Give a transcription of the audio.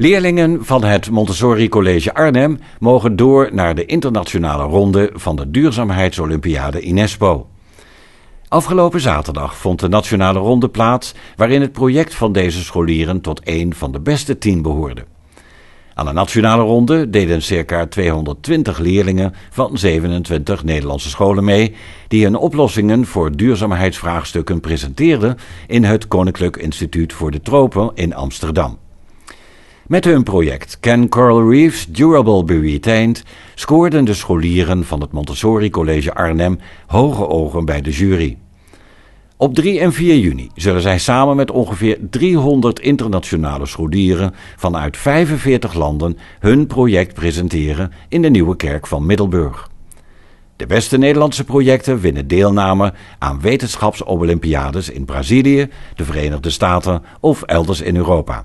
Leerlingen van het Montessori College Arnhem mogen door naar de internationale ronde van de Duurzaamheidsolympiade Inespo. Afgelopen zaterdag vond de nationale ronde plaats waarin het project van deze scholieren tot een van de beste tien behoorde. Aan de nationale ronde deden circa 220 leerlingen van 27 Nederlandse scholen mee, die hun oplossingen voor duurzaamheidsvraagstukken presenteerden in het Koninklijk Instituut voor de Tropen in Amsterdam. Met hun project Can Coral Reefs Durable Be Retained scoorden de scholieren van het Montessori College Arnhem hoge ogen bij de jury. Op 3 en 4 juni zullen zij samen met ongeveer 300 internationale scholieren vanuit 45 landen hun project presenteren in de nieuwe kerk van Middelburg. De beste Nederlandse projecten winnen deelname aan wetenschapsolympiades in Brazilië, de Verenigde Staten of elders in Europa.